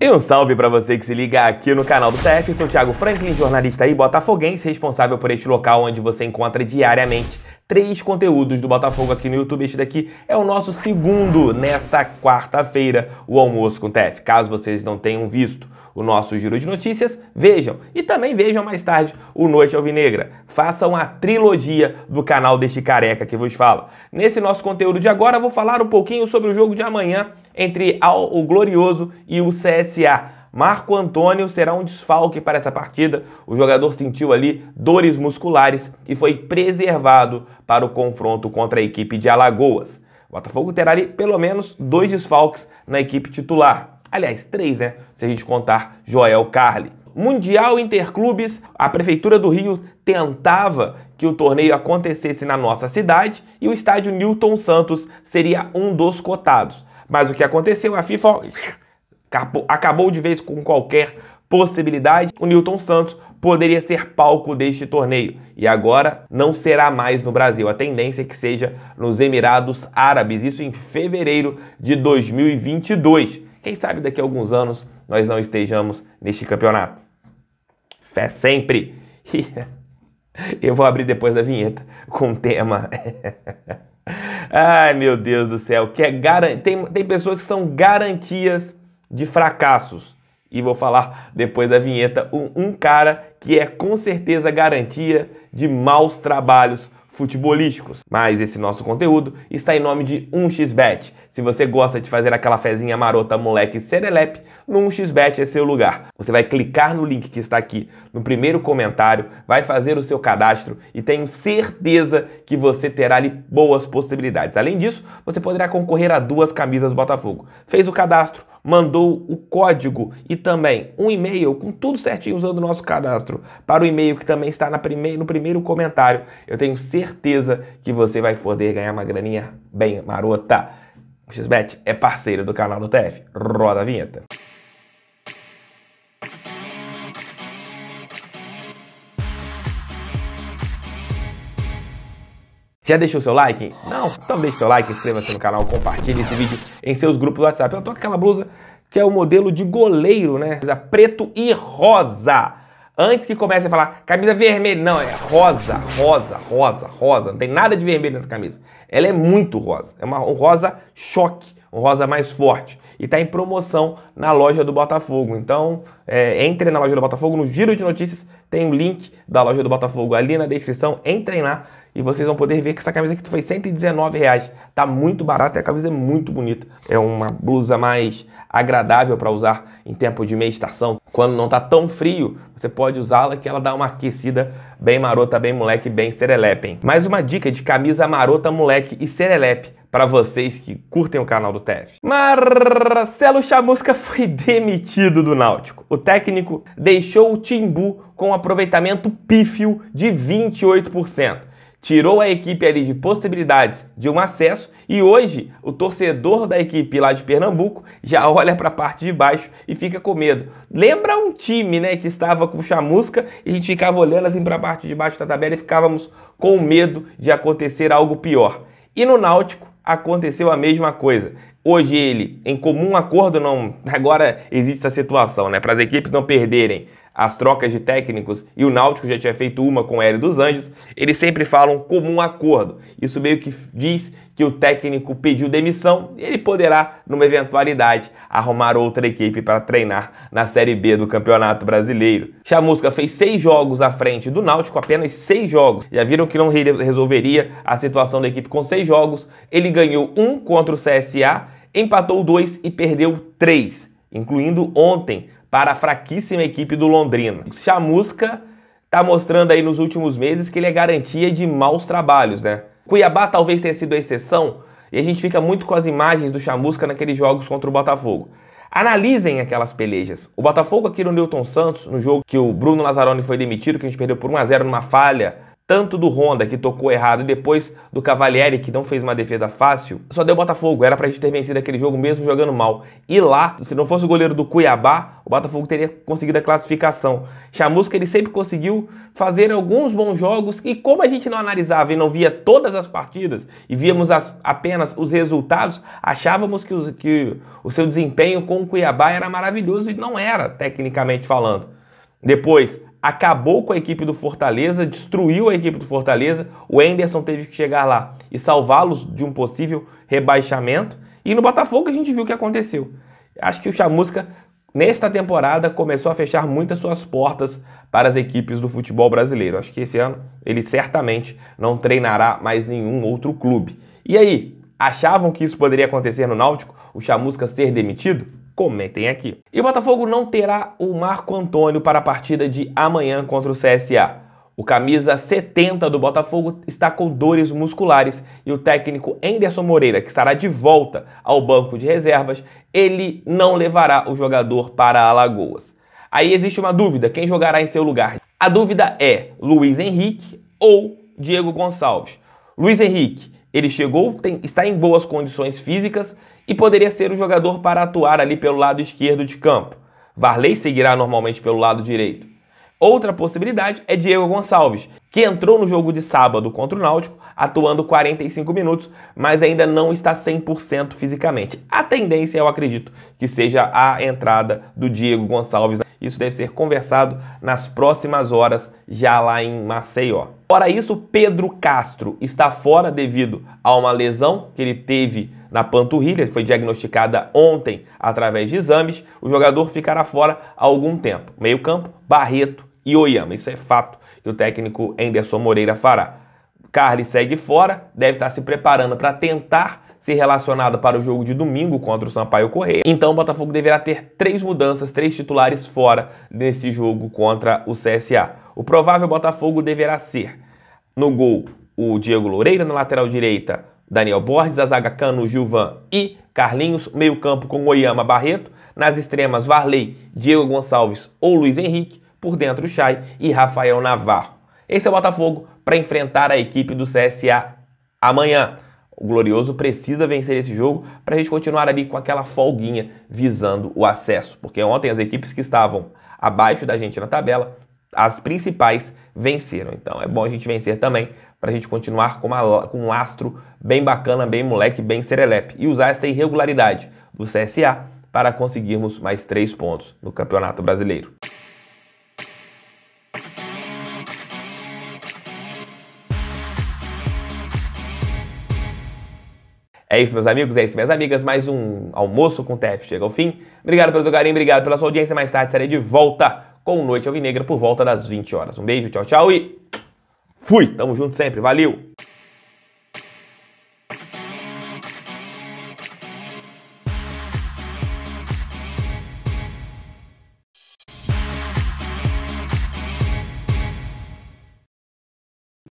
E um salve para você que se liga aqui no canal do TF, eu sou o Thiago Franklin, jornalista e botafoguense, responsável por este local onde você encontra diariamente três conteúdos do Botafogo aqui no YouTube. Este daqui é o nosso segundo nesta quarta-feira, o Almoço com o TF, caso vocês não tenham visto o nosso giro de notícias, vejam. E também vejam mais tarde o Noite Alvinegra. Façam a trilogia do canal deste careca que vos fala. Nesse nosso conteúdo de agora, vou falar um pouquinho sobre o jogo de amanhã entre o Glorioso e o CSA. Marco Antônio será um desfalque para essa partida. O jogador sentiu ali dores musculares e foi preservado para o confronto contra a equipe de Alagoas. O Botafogo terá ali pelo menos dois desfalques na equipe titular. Aliás, três, né? Se a gente contar Joel Carli. Mundial Interclubes, a Prefeitura do Rio tentava que o torneio acontecesse na nossa cidade e o estádio Newton Santos seria um dos cotados. Mas o que aconteceu? A FIFA acabou de vez com qualquer possibilidade. O Newton Santos poderia ser palco deste torneio e agora não será mais no Brasil. A tendência é que seja nos Emirados Árabes, isso em fevereiro de 2022. Quem sabe daqui a alguns anos nós não estejamos neste campeonato. Fé sempre! Eu vou abrir depois da vinheta com o tema. Ai meu Deus do céu, que é garan... tem, tem pessoas que são garantias de fracassos. E vou falar depois da vinheta um, um cara que é com certeza garantia de maus trabalhos futebolísticos. Mas esse nosso conteúdo está em nome de 1xBet. Se você gosta de fazer aquela fezinha marota moleque serelepe, no 1xBet é seu lugar. Você vai clicar no link que está aqui no primeiro comentário, vai fazer o seu cadastro e tenho certeza que você terá ali boas possibilidades. Além disso, você poderá concorrer a duas camisas do Botafogo. Fez o cadastro, mandou o código e também um e-mail com tudo certinho usando o nosso cadastro para o e-mail que também está na prime no primeiro comentário, eu tenho certeza que você vai poder ganhar uma graninha bem marota. O XBET é parceiro do canal do TF. Roda a vinheta. Já deixou seu like? Não? Então deixe seu like, inscreva-se no canal, compartilhe esse vídeo em seus grupos do WhatsApp. Eu tô com aquela blusa que é o modelo de goleiro, né? Preto e rosa. Antes que comece a falar camisa vermelha, não, é rosa, rosa, rosa, rosa. Não tem nada de vermelho nessa camisa. Ela é muito rosa. É uma, um rosa choque, um rosa mais forte. E tá em promoção na loja do Botafogo. Então, é, entre na loja do Botafogo, no giro de notícias tem o link da loja do Botafogo ali na descrição. Entrem lá e vocês vão poder ver que essa camisa aqui foi 119 reais. Tá muito barata e a camisa é muito bonita. É uma blusa mais agradável para usar em tempo de meia estação. Quando não tá tão frio, você pode usá-la que ela dá uma aquecida bem marota, bem moleque, bem serelepe. Hein? Mais uma dica de camisa marota, moleque e serelepe para vocês que curtem o canal do TF. Marcelo Chamusca foi demitido do Náutico. O técnico deixou o Timbu com um aproveitamento pífio de 28% tirou a equipe ali de possibilidades de um acesso e hoje o torcedor da equipe lá de Pernambuco já olha para a parte de baixo e fica com medo. Lembra um time, né, que estava com chamusca e a gente ficava olhando assim para a parte de baixo da tabela e ficávamos com medo de acontecer algo pior. E no Náutico aconteceu a mesma coisa. Hoje ele, em comum acordo, não agora existe essa situação, né, para as equipes não perderem as trocas de técnicos, e o Náutico já tinha feito uma com o Hélio dos Anjos, eles sempre falam comum acordo. Isso meio que diz que o técnico pediu demissão e ele poderá, numa eventualidade, arrumar outra equipe para treinar na Série B do Campeonato Brasileiro. Chamusca fez seis jogos à frente do Náutico, apenas seis jogos. Já viram que não resolveria a situação da equipe com seis jogos. Ele ganhou um contra o CSA, empatou dois e perdeu três, incluindo ontem para a fraquíssima equipe do Londrina. Chamusca está mostrando aí nos últimos meses que ele é garantia de maus trabalhos, né? Cuiabá talvez tenha sido a exceção e a gente fica muito com as imagens do Chamusca naqueles jogos contra o Botafogo. Analisem aquelas pelejas. O Botafogo aqui no Newton Santos, no jogo que o Bruno Lazzaroni foi demitido, que a gente perdeu por 1 a 0 numa falha tanto do Honda, que tocou errado, e depois do Cavalieri, que não fez uma defesa fácil, só deu Botafogo. Era pra gente ter vencido aquele jogo mesmo jogando mal. E lá, se não fosse o goleiro do Cuiabá, o Botafogo teria conseguido a classificação. Chamusca, ele sempre conseguiu fazer alguns bons jogos, e como a gente não analisava e não via todas as partidas, e víamos as, apenas os resultados, achávamos que, os, que o seu desempenho com o Cuiabá era maravilhoso, e não era, tecnicamente falando. Depois, acabou com a equipe do Fortaleza, destruiu a equipe do Fortaleza. O Enderson teve que chegar lá e salvá-los de um possível rebaixamento. E no Botafogo a gente viu o que aconteceu. Acho que o Chamusca, nesta temporada, começou a fechar muitas suas portas para as equipes do futebol brasileiro. Acho que esse ano ele certamente não treinará mais nenhum outro clube. E aí, achavam que isso poderia acontecer no Náutico? O Chamusca ser demitido? Comentem aqui. E o Botafogo não terá o Marco Antônio para a partida de amanhã contra o CSA. O camisa 70 do Botafogo está com dores musculares e o técnico Anderson Moreira, que estará de volta ao banco de reservas, ele não levará o jogador para Alagoas. Aí existe uma dúvida: quem jogará em seu lugar? A dúvida é Luiz Henrique ou Diego Gonçalves. Luiz Henrique, ele chegou, tem, está em boas condições físicas e poderia ser o jogador para atuar ali pelo lado esquerdo de campo. Varley seguirá normalmente pelo lado direito. Outra possibilidade é Diego Gonçalves, que entrou no jogo de sábado contra o Náutico, atuando 45 minutos, mas ainda não está 100% fisicamente. A tendência, eu acredito, que seja a entrada do Diego Gonçalves. Isso deve ser conversado nas próximas horas, já lá em Maceió. Fora isso, Pedro Castro está fora devido a uma lesão que ele teve na panturrilha, foi diagnosticada ontem através de exames. O jogador ficará fora há algum tempo. Meio-campo, Barreto e Oyama. Isso é fato que o técnico Anderson Moreira fará. Carly segue fora, deve estar se preparando para tentar ser relacionado para o jogo de domingo contra o Sampaio Correia. Então o Botafogo deverá ter três mudanças, três titulares fora nesse jogo contra o CSA. O provável Botafogo deverá ser no gol o Diego Loureira na lateral direita, Daniel Borges, a zaga Cano, Gilvan e Carlinhos, meio-campo com Goiama Barreto, nas extremas Varley, Diego Gonçalves ou Luiz Henrique, por dentro Chay e Rafael Navarro. Esse é o Botafogo para enfrentar a equipe do CSA amanhã. O Glorioso precisa vencer esse jogo para a gente continuar ali com aquela folguinha visando o acesso, porque ontem as equipes que estavam abaixo da gente na tabela as principais venceram. Então é bom a gente vencer também para a gente continuar com, uma, com, um astro bem bacana, bem moleque, bem serelepe e usar esta irregularidade do CSA para conseguirmos mais três pontos no Campeonato Brasileiro. É isso, meus amigos, é isso, minhas amigas. Mais um almoço com o TF chega ao fim. Obrigado pelo seu carinho, obrigado pela sua audiência. Mais tarde estarei de volta com Noite Alvinegra por volta das 20 horas. Um beijo, tchau, tchau e fui! Tamo junto sempre, valeu!